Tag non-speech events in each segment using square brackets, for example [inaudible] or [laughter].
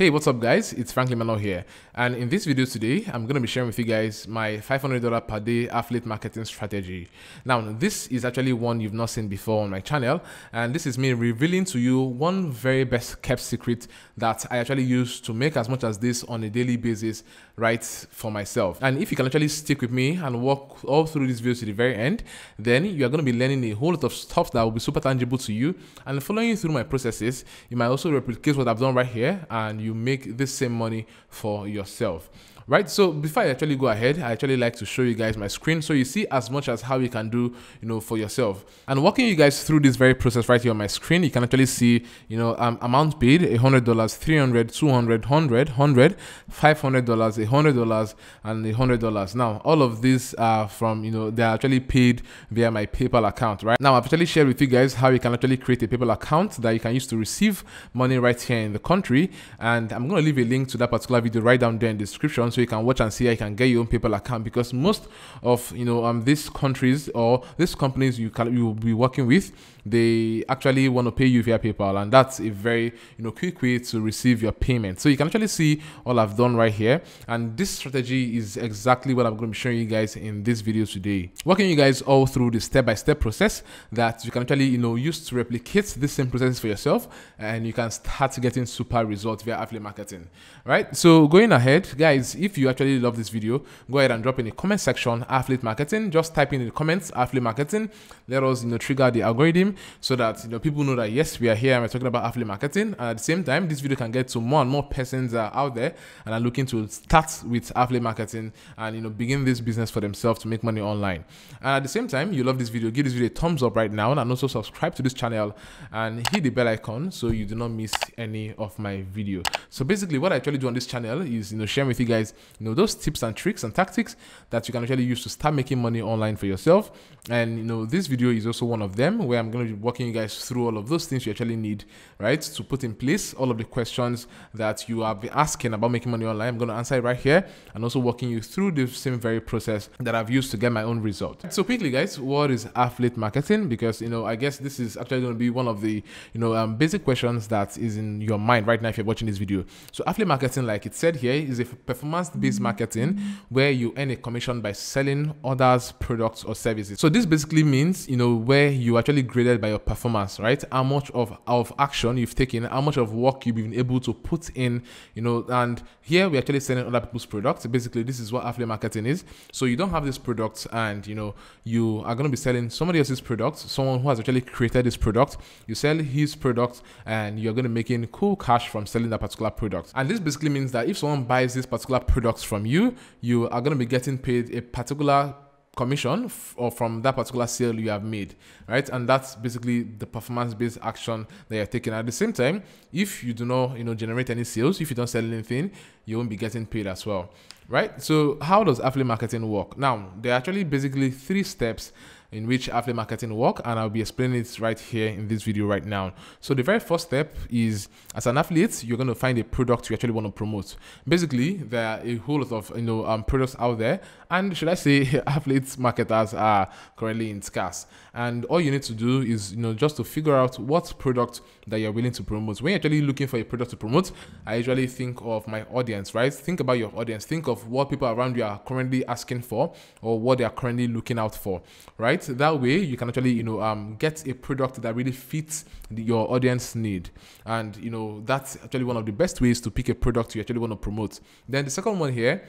Hey, what's up guys? It's Franklin Mano here. And in this video today, I'm going to be sharing with you guys my $500 per day affiliate marketing strategy. Now, this is actually one you've not seen before on my channel. And this is me revealing to you one very best kept secret that I actually use to make as much as this on a daily basis right for myself. And if you can actually stick with me and walk all through this video to the very end, then you are going to be learning a whole lot of stuff that will be super tangible to you. And following through my processes, you might also replicate what I've done right here and you make this same money for yourself right so before i actually go ahead i actually like to show you guys my screen so you see as much as how you can do you know for yourself and walking you guys through this very process right here on my screen you can actually see you know um, amount paid a hundred dollars 300 200 100 100 500 dollars a hundred dollars and a hundred dollars now all of these are from you know they're actually paid via my paypal account right now i've actually shared with you guys how you can actually create a paypal account that you can use to receive money right here in the country and i'm going to leave a link to that particular video right down there in the description so you can watch and see you can get your own PayPal account because most of you know um these countries or these companies you can you will be working with they actually want to pay you via PayPal and that's a very you know quick way to receive your payment so you can actually see all I've done right here and this strategy is exactly what I'm going to be showing you guys in this video today walking you guys all through the step-by-step process that you can actually you know use to replicate this same process for yourself and you can start getting super results via affiliate marketing right so going ahead guys if if you actually love this video, go ahead and drop in the comment section affiliate marketing. Just type in the comments affiliate marketing. Let us you know trigger the algorithm so that you know people know that yes, we are here and we're talking about affiliate marketing. And at the same time, this video can get to more and more persons uh, out there and are looking to start with affiliate marketing and you know begin this business for themselves to make money online. And at the same time, you love this video, give this video a thumbs up right now and also subscribe to this channel and hit the bell icon so you do not miss any of my video. So basically what I actually do on this channel is you know share with you guys guys you know those tips and tricks and tactics that you can actually use to start making money online for yourself and you know this video is also one of them where i'm going to be walking you guys through all of those things you actually need right to put in place all of the questions that you have been asking about making money online i'm going to answer it right here and also walking you through the same very process that i've used to get my own result so quickly guys what is affiliate marketing because you know i guess this is actually going to be one of the you know um, basic questions that is in your mind right now if you're watching this video so affiliate marketing like it said here is a performance based marketing where you earn a commission by selling others products or services. So this basically means, you know, where you actually graded by your performance, right? How much of, of action you've taken, how much of work you've been able to put in, you know, and here we're actually selling other people's products. Basically, this is what affiliate marketing is. So you don't have this product and, you know, you are going to be selling somebody else's product, someone who has actually created this product. You sell his product and you're going to make in cool cash from selling that particular product. And this basically means that if someone buys this particular products from you, you are going to be getting paid a particular commission or from that particular sale you have made, right? And that's basically the performance-based action that you're taking. At the same time, if you do not, you know, generate any sales, if you don't sell anything, you won't be getting paid as well, right? So how does affiliate marketing work? Now, there are actually basically three steps in which affiliate marketing work and I'll be explaining it right here in this video right now. So the very first step is as an affiliate, you're going to find a product you actually want to promote. Basically, there are a whole lot of, you know, um, products out there and should I say affiliate [laughs] marketers are currently in scarce. And all you need to do is, you know, just to figure out what product that you're willing to promote. When you're actually looking for a product to promote, I usually think of my audience, right? Think about your audience. Think of what people around you are currently asking for or what they are currently looking out for, right? right? That way you can actually, you know, um, get a product that really fits the, your audience need. And, you know, that's actually one of the best ways to pick a product you actually want to promote. Then the second one here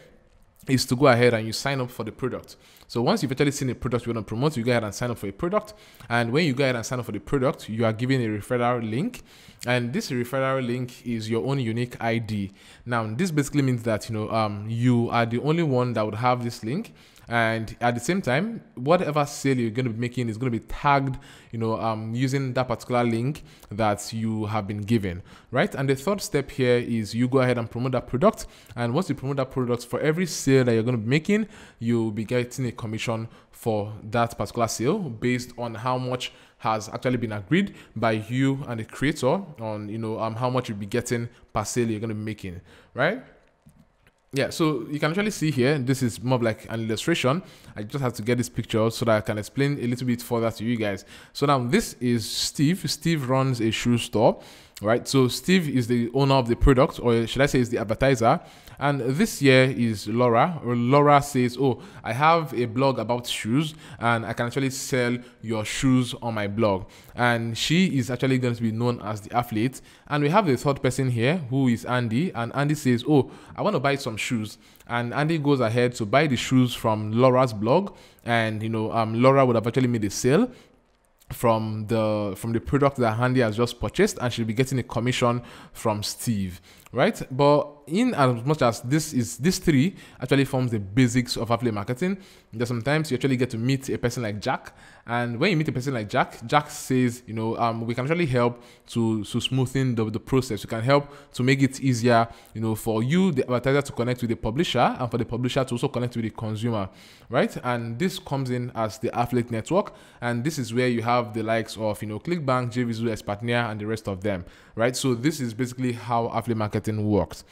is to go ahead and you sign up for the product. So once you've actually seen a product you want to promote, you go ahead and sign up for a product. And when you go ahead and sign up for the product, you are given a referral link. And this referral link is your own unique ID. Now, this basically means that, you know, um, you are the only one that would have this link and at the same time whatever sale you're going to be making is going to be tagged you know um, using that particular link that you have been given right and the third step here is you go ahead and promote that product and once you promote that product for every sale that you're going to be making you'll be getting a commission for that particular sale based on how much has actually been agreed by you and the creator on you know um, how much you'll be getting per sale you're going to be making right yeah so you can actually see here this is more like an illustration i just have to get this picture so that i can explain a little bit further to you guys so now this is steve steve runs a shoe store right? So Steve is the owner of the product, or should I say, is the advertiser. And this year is Laura. Laura says, "Oh, I have a blog about shoes, and I can actually sell your shoes on my blog." And she is actually going to be known as the athlete. And we have the third person here, who is Andy. And Andy says, "Oh, I want to buy some shoes." And Andy goes ahead to buy the shoes from Laura's blog, and you know, um, Laura would have actually made a sale from the from the product that Handy has just purchased and she'll be getting a commission from Steve, right? But in as much as this is this three actually forms the basics of affiliate marketing, That sometimes you actually get to meet a person like Jack, and when you meet a person like Jack, Jack says, you know, um, we can actually help to to smoothen the, the process. We can help to make it easier, you know, for you the advertiser to connect with the publisher and for the publisher to also connect with the consumer, right? And this comes in as the affiliate network, and this is where you have the likes of you know ClickBank, JVZoo, Espartnia, and the rest of them, right? So this is basically how affiliate marketing works.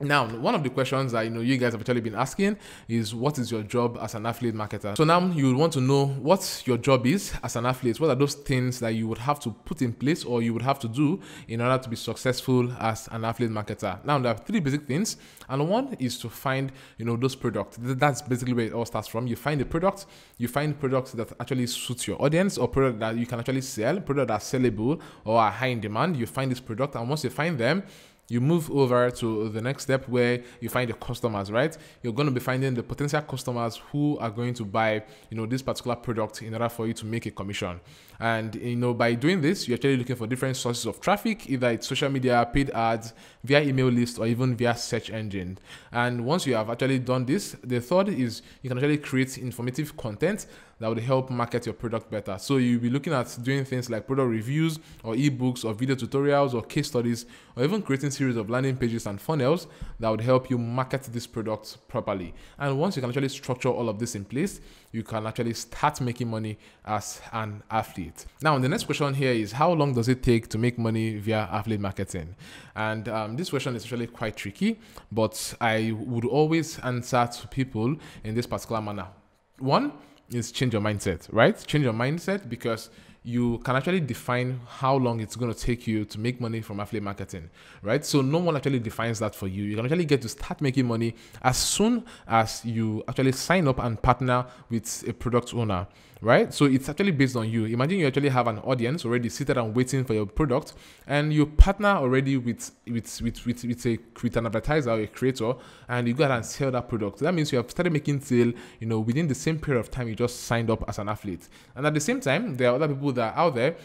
Now, one of the questions that you know you guys have actually been asking is what is your job as an affiliate marketer? So now you would want to know what your job is as an affiliate. What are those things that you would have to put in place or you would have to do in order to be successful as an affiliate marketer? Now there are three basic things, and one is to find you know those products. That's basically where it all starts from. You find a product, you find products that actually suit your audience or product that you can actually sell, product that are sellable or are high in demand. You find this product, and once you find them, you move over to the next step where you find the customers right you're going to be finding the potential customers who are going to buy you know this particular product in order for you to make a commission and you know by doing this you're actually looking for different sources of traffic either it's social media paid ads via email list or even via search engine and once you have actually done this the third is you can actually create informative content that would help market your product better. So you'll be looking at doing things like product reviews or ebooks or video tutorials or case studies or even creating series of landing pages and funnels that would help you market this product properly. And once you can actually structure all of this in place, you can actually start making money as an athlete. Now, the next question here is how long does it take to make money via affiliate marketing? And um, this question is actually quite tricky, but I would always answer to people in this particular manner. One, is change your mindset, right? Change your mindset because you can actually define how long it's going to take you to make money from affiliate marketing, right? So no one actually defines that for you. You can actually get to start making money as soon as you actually sign up and partner with a product owner, right? So it's actually based on you. Imagine you actually have an audience already seated and waiting for your product, and you partner already with with with with, with a with an advertiser or a creator, and you go out and sell that product. that means you have started making sale, you know, within the same period of time you just signed up as an affiliate. And at the same time, there are other people that are out there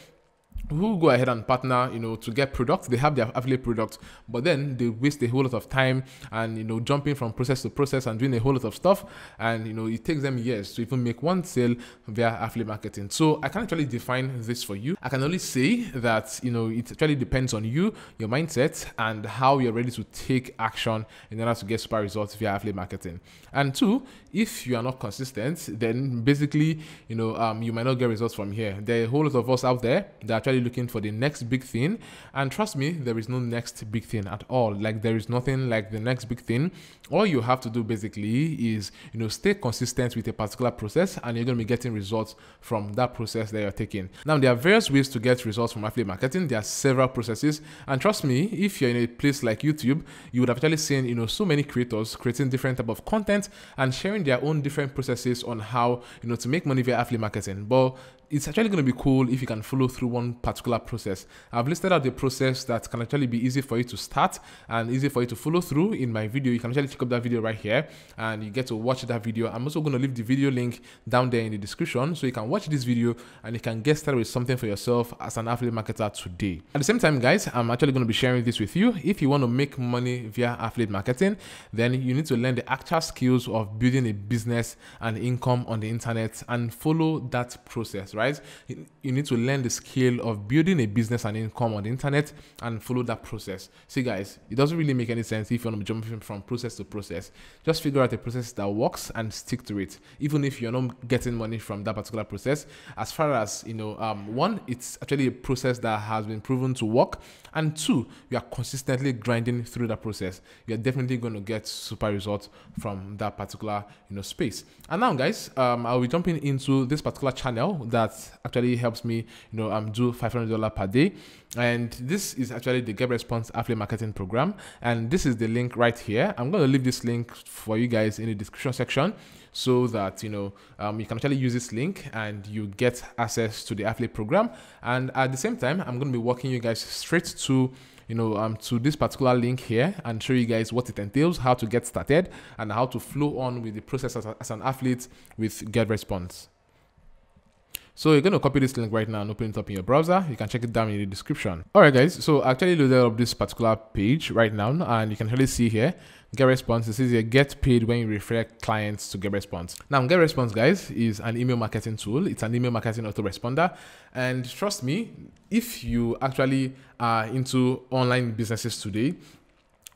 who go ahead and partner, you know, to get products. They have their affiliate products, but then they waste a whole lot of time and you know jumping from process to process and doing a whole lot of stuff. And you know, it takes them years to even make one sale via affiliate marketing. So I can actually define this for you. I can only say that you know it actually depends on you, your mindset, and how you're ready to take action in order to get super results via affiliate marketing. And two, if you are not consistent, then basically, you know, um, you might not get results from here. There are a whole lot of us out there that actually looking for the next big thing. And trust me, there is no next big thing at all. Like there is nothing like the next big thing. All you have to do basically is, you know, stay consistent with a particular process and you're going to be getting results from that process that you're taking. Now, there are various ways to get results from affiliate marketing. There are several processes. And trust me, if you're in a place like YouTube, you would have actually seen, you know, so many creators creating different type of content and sharing their own different processes on how, you know, to make money via affiliate marketing. But it's actually going to be cool if you can follow through one particular process. I've listed out the process that can actually be easy for you to start and easy for you to follow through in my video. You can actually check up that video right here and you get to watch that video. I'm also going to leave the video link down there in the description so you can watch this video and you can get started with something for yourself as an affiliate marketer today. At the same time, guys, I'm actually going to be sharing this with you. If you want to make money via affiliate marketing, then you need to learn the actual skills of building a business and income on the internet and follow that process, right? right? You need to learn the skill of building a business and income on the internet and follow that process. See, guys, it doesn't really make any sense if you want to jump from process to process. Just figure out a process that works and stick to it, even if you're not getting money from that particular process. As far as you know, um, one, it's actually a process that has been proven to work, and two, you are consistently grinding through that process. You're definitely going to get super results from that particular you know space. And now, guys, um, I'll be jumping into this particular channel that that actually helps me, you know, um, do $500 per day. And this is actually the Get Response Affiliate Marketing Program. And this is the link right here. I'm going to leave this link for you guys in the description section so that, you know, um, you can actually use this link and you get access to the affiliate program. And at the same time, I'm going to be walking you guys straight to you know, um, to this particular link here and show you guys what it entails, how to get started, and how to flow on with the process as, a, as an athlete with Get Response. So you're going to copy this link right now and open it up in your browser. You can check it down in the description. All right, guys. So I actually loaded up this particular page right now and you can really see here, get response. It says here, get paid when you refer clients to get response. Now get response guys is an email marketing tool. It's an email marketing autoresponder. And trust me, if you actually are into online businesses today,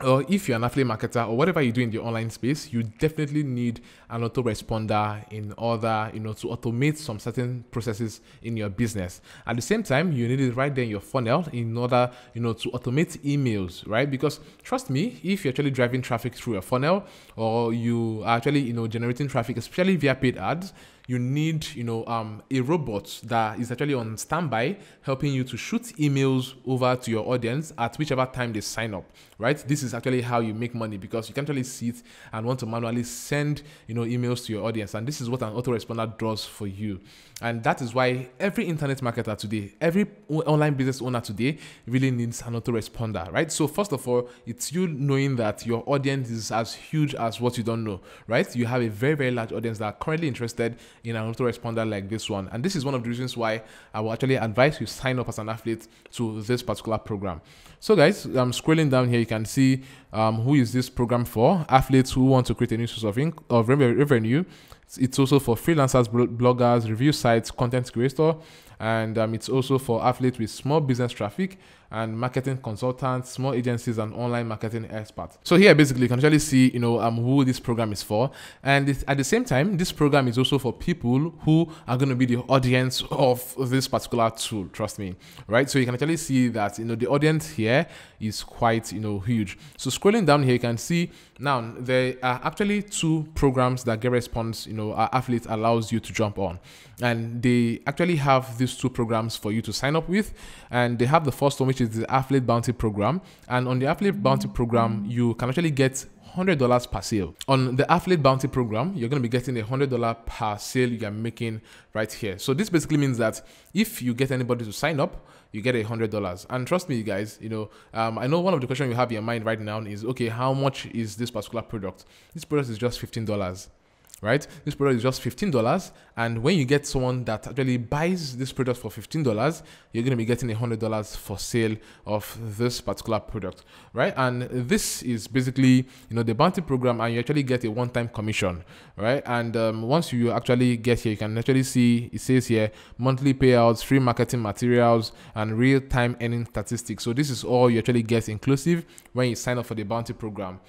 or if you're an affiliate marketer or whatever you do in the online space, you definitely need an autoresponder in order, you know, to automate some certain processes in your business. At the same time, you need it right there in your funnel in order, you know, to automate emails, right? Because trust me, if you're actually driving traffic through your funnel or you are actually, you know, generating traffic, especially via paid ads, you need, you know, um, a robot that is actually on standby helping you to shoot emails over to your audience at whichever time they sign up, right? This is actually how you make money because you can not really sit and want to manually send, you know, emails to your audience. And this is what an autoresponder does for you. And that is why every internet marketer today, every online business owner today really needs an autoresponder, right? So first of all, it's you knowing that your audience is as huge as what you don't know, right? You have a very, very large audience that are currently interested in an autoresponder like this one. And this is one of the reasons why I will actually advise you sign up as an athlete to this particular program. So guys, I'm scrolling down here, you can see um, who is this program for? Athletes who want to create a new source of, inc- of revenue. It's, it's also for freelancers, bloggers, review sites, content creators, and um, it's also for athletes with small business traffic and marketing consultants, small agencies, and online marketing experts. So here, basically, you can actually see, you know, um, who this program is for, and at the same time, this program is also for people who are going to be the audience of this particular tool. Trust me, right? So you can actually see that, you know, the audience here is quite, you know, huge. So scrolling down here, you can see now there are actually two programs that GetResponse, you know, our allows you to jump on. And they actually have these two programs for you to sign up with. And they have the first one, which is the affiliate bounty program. And on the affiliate bounty program, you can actually get $100 per sale. On the affiliate bounty program, you're going to be getting a $100 per sale you're making right here. So this basically means that if you get anybody to sign up, you get a hundred dollars. And trust me, guys, you know, um, I know one of the questions you have in your mind right now is, okay, how much is this particular product? This product is just fifteen dollars right? This product is just $15. And when you get someone that actually buys this product for $15, you're going to be getting $100 for sale of this particular product, right? And this is basically, you know, the bounty program and you actually get a one-time commission, right? And um, once you actually get here, you can actually see it says here monthly payouts, free marketing materials, and real-time earning statistics. So this is all you actually get inclusive when you sign up for the bounty program.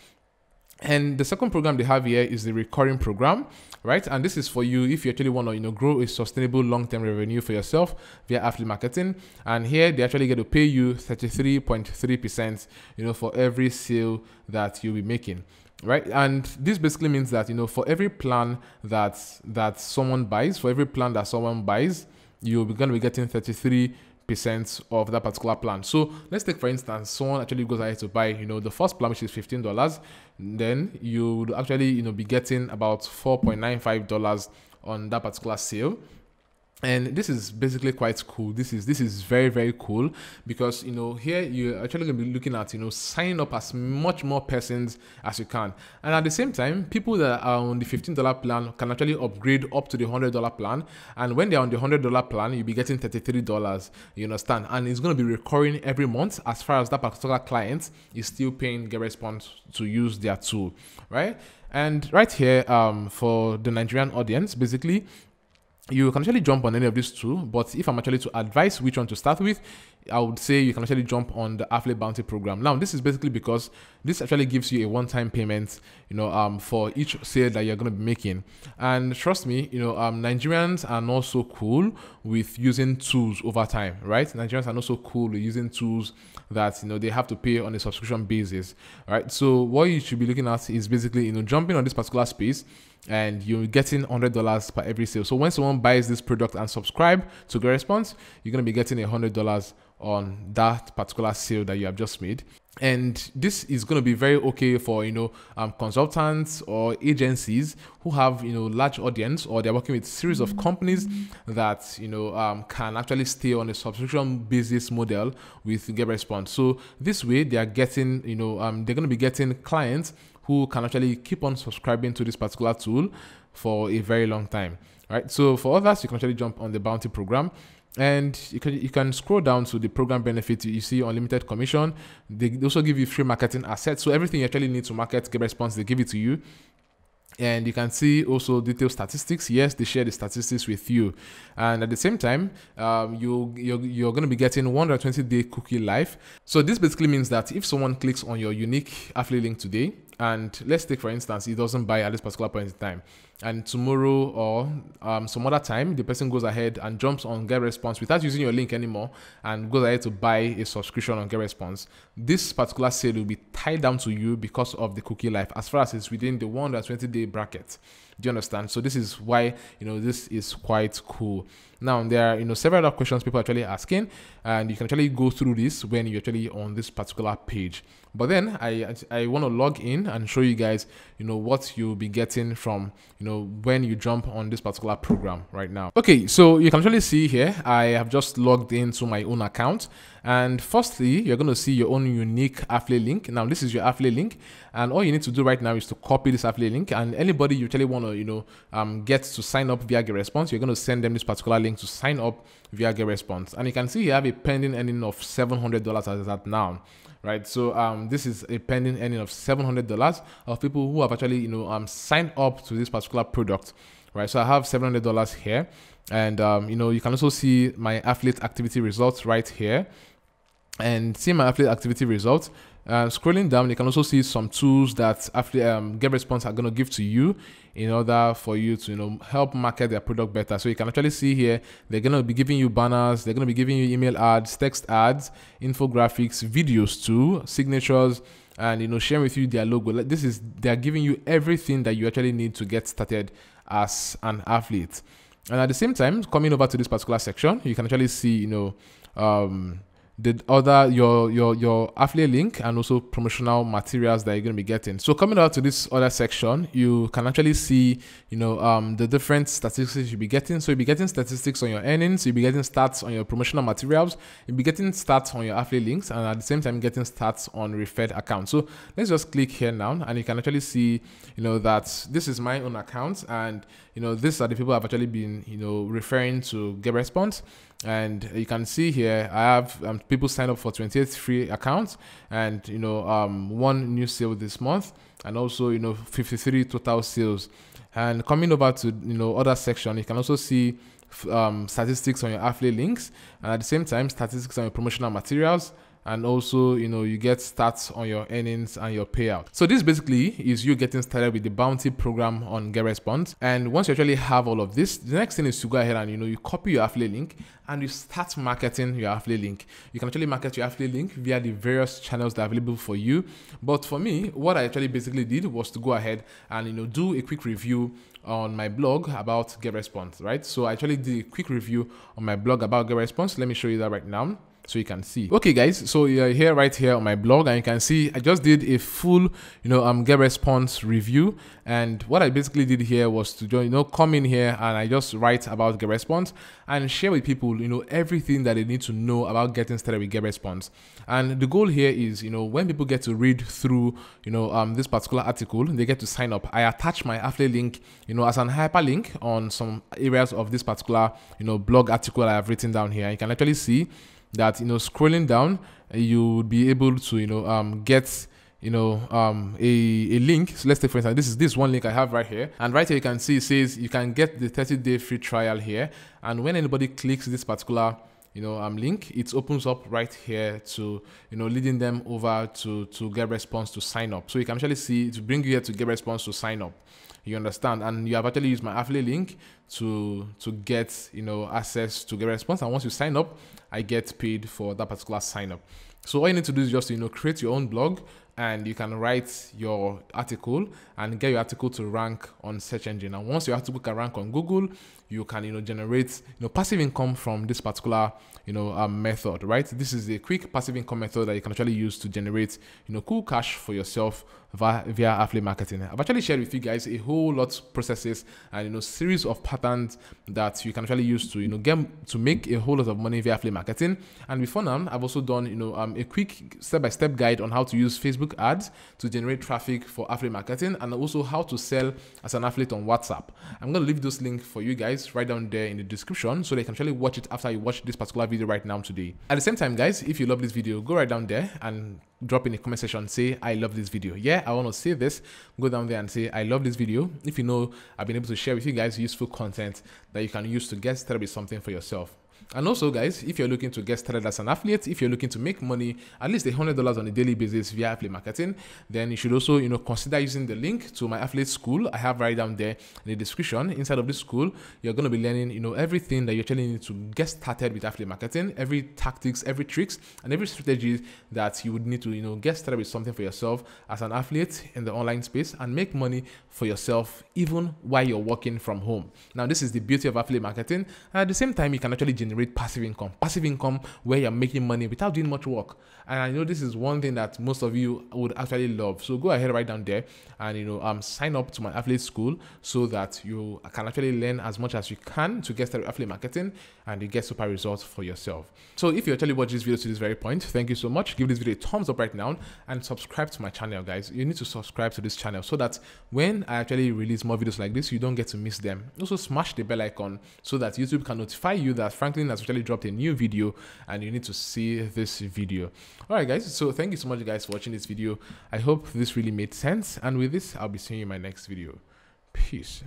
And the second program they have here is the recurring program, right? And this is for you if you actually want to, you know, grow a sustainable long-term revenue for yourself via affiliate marketing. And here they actually get to pay you 33.3%, you know, for every sale that you'll be making right and this basically means that you know for every plan that that someone buys for every plan that someone buys you'll be going to be getting 33 percent of that particular plan. So let's take for instance, someone actually goes ahead to buy, you know, the first plan which is fifteen dollars, then you would actually, you know, be getting about four point nine five dollars on that particular sale and this is basically quite cool this is this is very very cool because you know here you're actually going to be looking at you know signing up as much more persons as you can and at the same time people that are on the $15 plan can actually upgrade up to the $100 plan and when they're on the $100 plan you'll be getting $33 you understand and it's going to be recurring every month as far as that particular client is still paying GetResponse to use their tool right and right here um, for the Nigerian audience, basically, you can actually jump on any of these two but if i'm actually to advise which one to start with I would say you can actually jump on the Affiliate Bounty program. Now, this is basically because this actually gives you a one-time payment, you know, um, for each sale that you're going to be making. And trust me, you know, um, Nigerians are not so cool with using tools over time, right? Nigerians are not so cool with using tools that you know they have to pay on a subscription basis, right? So what you should be looking at is basically you know jumping on this particular space and you're getting hundred dollars per every sale. So when someone buys this product and subscribe to Great Response, you're gonna be getting a hundred dollars on that particular sale that you have just made and this is going to be very okay for you know um, consultants or agencies who have you know large audience or they're working with series of companies that you know um, can actually stay on a subscription basis model with get response so this way they are getting you know um, they're going to be getting clients who can actually keep on subscribing to this particular tool for a very long time Right. so for others you can actually jump on the bounty program and you can you can scroll down to the program benefits you see unlimited commission they also give you free marketing assets so everything you actually need to market get response they give it to you and you can see also detailed statistics yes they share the statistics with you and at the same time um, you you're, you're going to be getting 120 day cookie life so this basically means that if someone clicks on your unique affiliate link today and let's take for instance he doesn't buy at this particular point in time and tomorrow or um, some other time the person goes ahead and jumps on get response without using your link anymore and goes ahead to buy a subscription on get response this particular sale will be tied down to you because of the cookie life as far as it's within the 120 day bracket do you understand? So this is why you know this is quite cool. Now there are you know several other questions people actually asking, and you can actually go through this when you're actually on this particular page. But then I I want to log in and show you guys you know what you'll be getting from you know when you jump on this particular program right now. Okay, so you can actually see here I have just logged into my own account and firstly, you're going to see your own unique affiliate link. Now, this is your affiliate link. And all you need to do right now is to copy this affiliate link. And anybody you actually want to, you know, um, get to sign up via GetResponse, you're going to send them this particular link to sign up via GetResponse. And you can see you have a pending earning of $700 as at now right so um, this is a pending earning of $700 of people who have actually you know um, signed up to this particular product right? So I have $700 here. And, um, you know, you can also see my affiliate activity results right here and see my affiliate activity results. Uh, scrolling down, you can also see some tools that athlete um, response are going to give to you in order for you to you know help market their product better. So you can actually see here they're going to be giving you banners, they're going to be giving you email ads, text ads, infographics, videos too, signatures and you know sharing with you their logo like this is they're giving you everything that you actually need to get started as an athlete and at the same time coming over to this particular section you can actually see you know um, the other your your your affiliate link and also promotional materials that you're going to be getting so coming out to this other section you can actually see you know um the different statistics you'll be getting so you'll be getting statistics on your earnings you'll be getting stats on your promotional materials you'll be getting stats on your affiliate links and at the same time getting stats on referred accounts so let's just click here now and you can actually see you know that this is my own account and you know these are the people i've actually been you know referring to get response and you can see here i have um, people sign up for 28 free accounts and you know um, one new sale this month and also you know 53 total sales and coming over to you know other section you can also see um, statistics on your affiliate links and at the same time statistics on your promotional materials and also you know you get stats on your earnings and your payout so this basically is you getting started with the bounty program on GetResponse and once you actually have all of this the next thing is to go ahead and you know you copy your affiliate link and you start marketing your affiliate link you can actually market your affiliate link via the various channels that are available for you but for me what I actually basically did was to go ahead and you know do a quick review on my blog about GetResponse right so I actually did a quick review on my blog about GetResponse let me show you that right now so you can see okay guys so you're here right here on my blog and you can see i just did a full you know um get response review and what i basically did here was to you know come in here and i just write about get response and share with people you know everything that they need to know about getting started with get response and the goal here is you know when people get to read through you know um this particular article they get to sign up i attach my affiliate link you know as an hyperlink on some areas of this particular you know blog article i have written down here you can actually see that you know scrolling down you would be able to you know um, get you know um, a, a link so let's say for instance this is this one link i have right here and right here you can see it says you can get the 30 day free trial here and when anybody clicks this particular you know um, link it opens up right here to you know leading them over to to get response to sign up so you can actually see to bring you here to get response to sign up you understand and you have actually used my affiliate link to to get you know access to get response and once you sign up i get paid for that particular sign up so all you need to do is just you know create your own blog and you can write your article and get your article to rank on search engine and once your article can rank on google you can you know generate you know passive income from this particular you know um, method right this is a quick passive income method that you can actually use to generate you know cool cash for yourself via, via affiliate marketing i've actually shared with you guys a whole lot processes and you know series of patterns that you can actually use to you know get to make a whole lot of money via affiliate marketing and before now i've also done you know um, a quick step-by-step -step guide on how to use facebook ads to generate traffic for affiliate marketing and also how to sell as an affiliate on whatsapp i'm going to leave this link for you guys guys right down there in the description so they can actually watch it after you watch this particular video right now today. At the same time, guys, if you love this video, go right down there and drop in the comment section, say, I love this video. Yeah, I want to see this. Go down there and say, I love this video. If you know I've been able to share with you guys useful content that you can use to get started with something for yourself. And also, guys, if you're looking to get started as an affiliate, if you're looking to make money at least $100 on a daily basis via affiliate marketing, then you should also, you know, consider using the link to my affiliate school. I have right down there in the description. Inside of this school, you're going to be learning, you know, everything that you actually need to get started with affiliate marketing, every tactics, every tricks, and every strategy that you would need to, you know, get started with something for yourself as an affiliate in the online space and make money for yourself even while you're working from home. Now, this is the beauty of affiliate marketing. And at the same time, you can actually generate generate passive income. Passive income where you're making money without doing much work. And I know this is one thing that most of you would actually love. So go ahead right down there and you know um sign up to my affiliate school so that you can actually learn as much as you can to get started affiliate marketing and you get super results for yourself. So if you actually watch this video to this very point, thank you so much. Give this video a thumbs up right now and subscribe to my channel, guys. You need to subscribe to this channel so that when I actually release more videos like this, you don't get to miss them. Also smash the bell icon so that YouTube can notify you that Franklin Franklin has actually dropped a new video and you need to see this video. Alright guys, so thank you so much guys for watching this video. I hope this really made sense and with this I'll be seeing you in my next video. Peace.